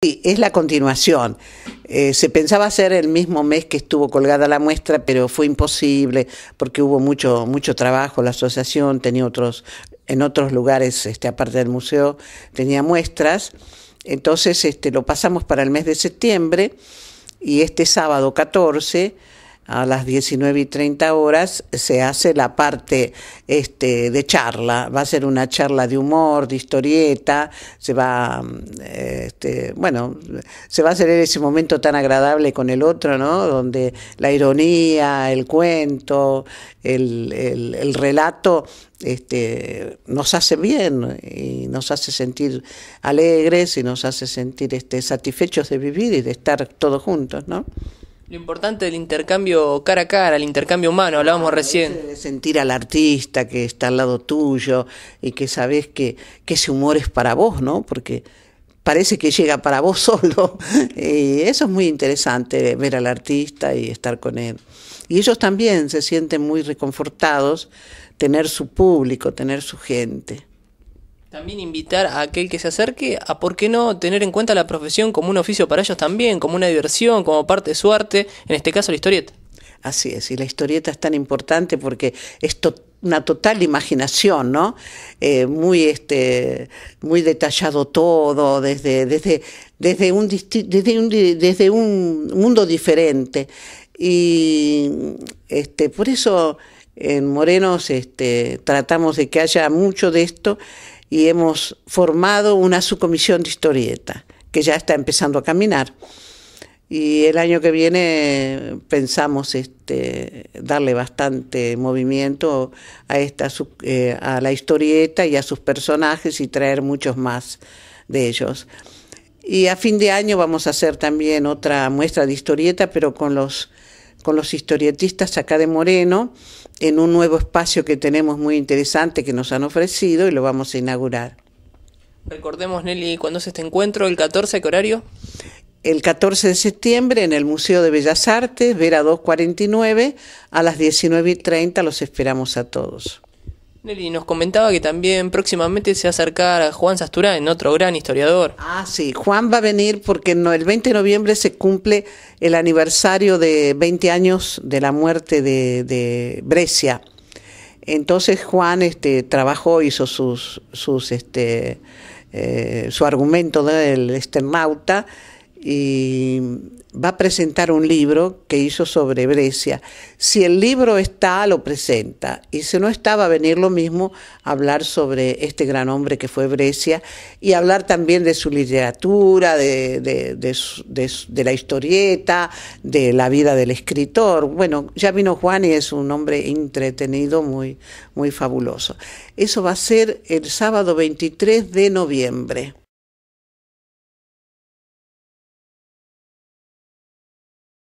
Sí, es la continuación. Eh, se pensaba hacer el mismo mes que estuvo colgada la muestra, pero fue imposible porque hubo mucho, mucho trabajo. La asociación tenía otros, en otros lugares, este, aparte del museo, tenía muestras. Entonces este, lo pasamos para el mes de septiembre y este sábado 14 a las 19 y 30 horas se hace la parte este, de charla. Va a ser una charla de humor, de historieta, se va... Mm, eh, este, bueno, se va a hacer ese momento tan agradable con el otro, ¿no? Donde la ironía, el cuento, el, relato este, nos hace bien y nos hace sentir alegres y nos hace sentir este, satisfechos de vivir y de estar todos juntos, ¿no? Lo importante del intercambio cara a cara, el intercambio humano, hablábamos recién. De sentir al artista que está al lado tuyo y que sabes que, que ese humor es para vos, ¿no? Porque parece que llega para vos solo. Y eso es muy interesante, ver al artista y estar con él. Y ellos también se sienten muy reconfortados tener su público, tener su gente. También invitar a aquel que se acerque a, ¿por qué no?, tener en cuenta la profesión como un oficio para ellos también, como una diversión, como parte de su arte, en este caso la historieta. Así es, y la historieta es tan importante porque es una total imaginación, ¿no? Eh, muy, este, muy detallado todo, desde, desde, desde, un, desde, un, desde un mundo diferente. Y este, por eso en Morenos este, tratamos de que haya mucho de esto y hemos formado una subcomisión de historieta que ya está empezando a caminar. Y el año que viene pensamos este, darle bastante movimiento a, esta, eh, a la historieta y a sus personajes y traer muchos más de ellos. Y a fin de año vamos a hacer también otra muestra de historieta, pero con los, con los historietistas acá de Moreno, en un nuevo espacio que tenemos muy interesante que nos han ofrecido y lo vamos a inaugurar. Recordemos, Nelly, cuándo es este encuentro, el 14, ¿qué horario? el 14 de septiembre en el Museo de Bellas Artes, Vera 249, a las 19 y los esperamos a todos. Nelly nos comentaba que también próximamente se va a acercar a Juan Sasturain, otro gran historiador. Ah, sí, Juan va a venir porque el 20 de noviembre se cumple el aniversario de 20 años de la muerte de, Brescia. Entonces Juan este, trabajó, hizo sus, sus este, eh, su argumento del esternauta y va a presentar un libro que hizo sobre Brescia. Si el libro está, lo presenta. Y si no está, va a venir lo mismo hablar sobre este gran hombre que fue Brescia y hablar también de su literatura, de, de la historieta, de la vida del escritor. Bueno, ya vino Juan y es un hombre entretenido, muy, muy fabuloso. Eso va a ser el sábado 23 de noviembre.